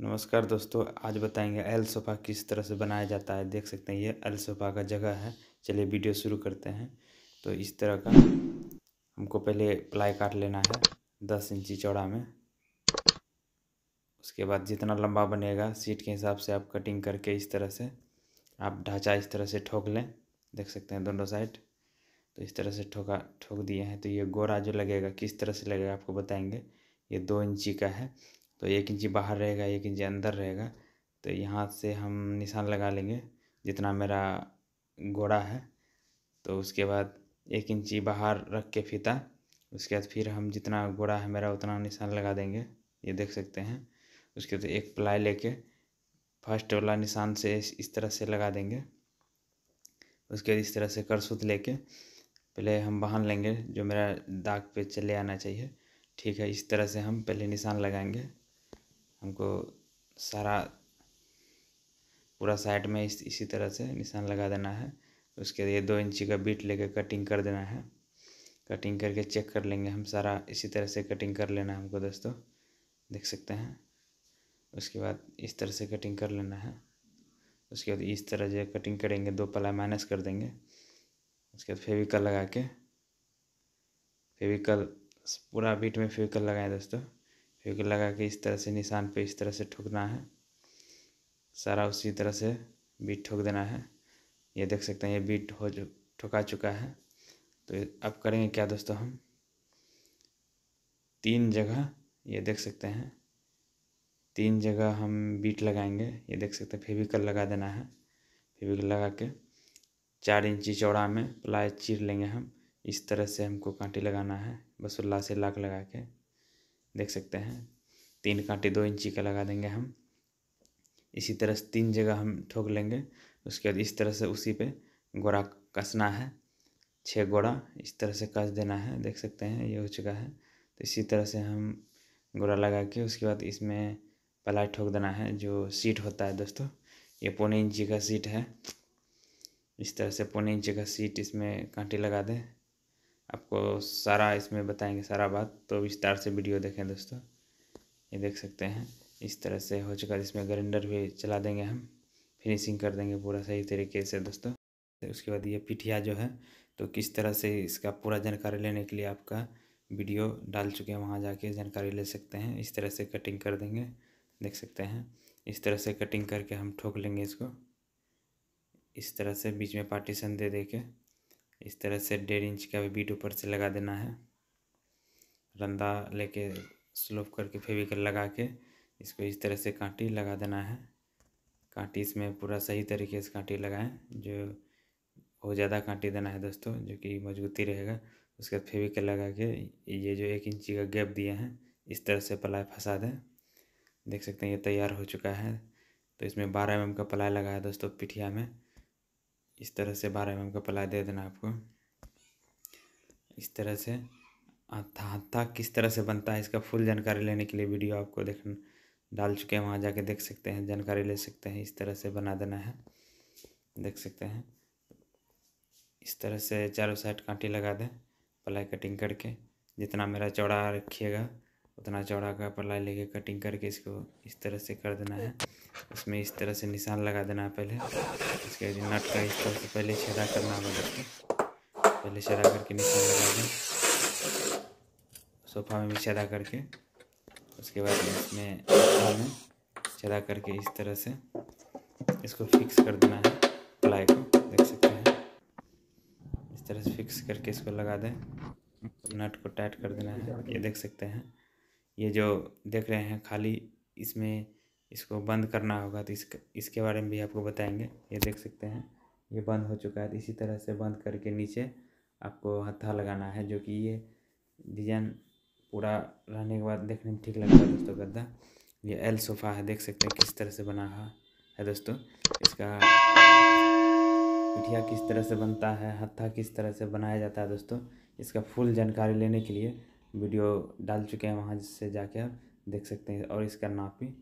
नमस्कार दोस्तों आज बताएंगे एल सोफ़ा किस तरह से बनाया जाता है देख सकते हैं ये एल सोफ़ा का जगह है चलिए वीडियो शुरू करते हैं तो इस तरह का हमको पहले प्लाई काट लेना है दस इंची चौड़ा में उसके बाद जितना लंबा बनेगा सीट के हिसाब से आप कटिंग करके इस तरह से आप ढांचा इस तरह से ठोक लें देख सकते हैं दोनों साइड तो इस तरह से ठोका ठोक दिए हैं तो ये गोरा जो लगेगा किस तरह से लगेगा आपको बताएंगे ये दो इंची का है तो एक इंची बाहर रहेगा एक इंची अंदर रहेगा तो यहाँ से हम निशान लगा लेंगे जितना मेरा घोड़ा है तो उसके बाद एक इंची बाहर रख के फीता उसके बाद फिर हम जितना घोड़ा है मेरा उतना निशान लगा देंगे ये देख सकते हैं उसके बाद एक प्लाई लेके फर्स्ट वाला निशान से इस तरह से लगा देंगे उसके बाद इस तरह से करसूत लेके पहले हम बांध लेंगे जो मेरा दाग पे चले आना चाहिए ठीक है इस तरह से हम पहले निशान लगाएंगे हमको सारा पूरा साइड में इस इसी तरह से निशान लगा देना है उसके लिए दो इंची का बीट लेकर कटिंग कर देना है कटिंग करके चेक कर लेंगे हम सारा इसी तरह से कटिंग कर लेना हमको दोस्तों देख सकते हैं उसके बाद इस तरह से कटिंग कर लेना है उसके बाद इस तरह जो कटिंग करेंगे दो पला माइनस कर देंगे उसके बाद फेविकल लगा के फेविकल पूरा बीट में फेविकल लगाएं दोस्तों फिर लगा के इस तरह से निशान पे इस तरह से ठोकना है सारा उसी तरह से बीट ठोक देना है ये देख सकते हैं ये बीट हो जो ठोका चुका है तो अब करेंगे क्या दोस्तों हम तीन जगह ये देख सकते हैं तीन जगह हम बीट लगाएंगे ये देख सकते हैं फेविकल लगा देना है फेविकल लगा के चार इंची चौड़ा में प्लाई चीर लेंगे हम इस तरह से हमको कांटी लगाना है बस उल्ला से लाख लगा के देख सकते हैं तीन कांटे दो इंची का लगा देंगे हम इसी तरह से तीन जगह हम ठोक लेंगे उसके बाद इस तरह से उसी पे गोरा कसना है छः गोरा इस तरह से कस देना है देख सकते हैं ये हो चुका है तो इसी तरह से हम गोरा लगा के उसके बाद इसमें पलाई ठोक देना है जो सीट होता है दोस्तों ये पौने इंची का सीट है इस तरह से पौने इंची का सीट इसमें कांटे लगा दें आपको सारा इसमें बताएंगे सारा बात तो विस्तार से वीडियो देखें दोस्तों ये देख सकते हैं इस तरह से हो चुका इसमें ग्रेंडर भी चला देंगे हम फिनिशिंग कर देंगे पूरा सही तरीके से दोस्तों उसके बाद ये पिठिया जो है तो किस तरह से इसका पूरा जानकारी लेने के लिए आपका वीडियो डाल चुके हैं वहाँ जाके जानकारी ले सकते हैं इस तरह से कटिंग कर देंगे देख सकते हैं इस तरह से कटिंग करके हम ठोक लेंगे इसको इस तरह से बीच में पार्टीशन दे दे के इस तरह से डेढ़ इंच का भी बीट ऊपर से लगा देना है रंदा लेके स्लोप करके फेविकल लगा के इसको इस तरह से कांटी लगा देना है कांटी इसमें पूरा सही तरीके से कांटी लगाएं जो बहुत ज़्यादा कांटी देना है दोस्तों जो कि मजबूती रहेगा उसके बाद फेविकल लगा के ये जो एक इंची का गैप दिया है इस तरह से पलाई फंसा दें देख सकते हैं ये तैयार हो चुका है तो इसमें बारह एम का पलाई लगा है दोस्तों पिठिया में इस तरह से बारह एम का प्लाई दे देना आपको इस तरह से आधा किस तरह से बनता है इसका फुल जानकारी लेने के लिए वीडियो आपको देख डाल चुके हैं वहाँ जाके देख सकते हैं जानकारी ले सकते हैं इस तरह से बना देना है देख सकते हैं इस तरह से चारों साइड कांटी लगा दें प्लाई कटिंग करके जितना मेरा चौड़ा रखिएगा उतना चौड़ा का पलाई लेके कटिंग करके इसको इस तरह से कर देना है उसमें इस तरह से निशान लगा देना है पहले उसके नट का इस तरह से पहले छेदा करना होगा करके पहले छेदा करके निशान लगा दें सोफा में भी छेदा करके उसके बाद इसमें में छेदा करके इस तरह से इसको फिक्स कर देना है प्लाई को देख सकते हैं इस तरह से फिक्स करके इसको लगा दें नट को टाइट कर देना है ये देख सकते हैं ये जो देख रहे हैं खाली इसमें इसको बंद करना होगा तो इसके इसके बारे में भी आपको बताएंगे ये देख सकते हैं ये बंद हो चुका है तो इसी तरह से बंद करके नीचे आपको हत्था लगाना है जो कि ये डिजाइन पूरा रहने के बाद देखने में ठीक लगता है दोस्तों गद्दा ये एल सोफ़ा है देख सकते हैं किस तरह से बना है दोस्तों इसका पिठिया किस तरह से बनता है हत्था किस तरह से बनाया जाता है दोस्तों इसका फुल जानकारी लेने के लिए वीडियो डाल चुके हैं वहाँ से जाके आप देख सकते हैं और इसका नाप भी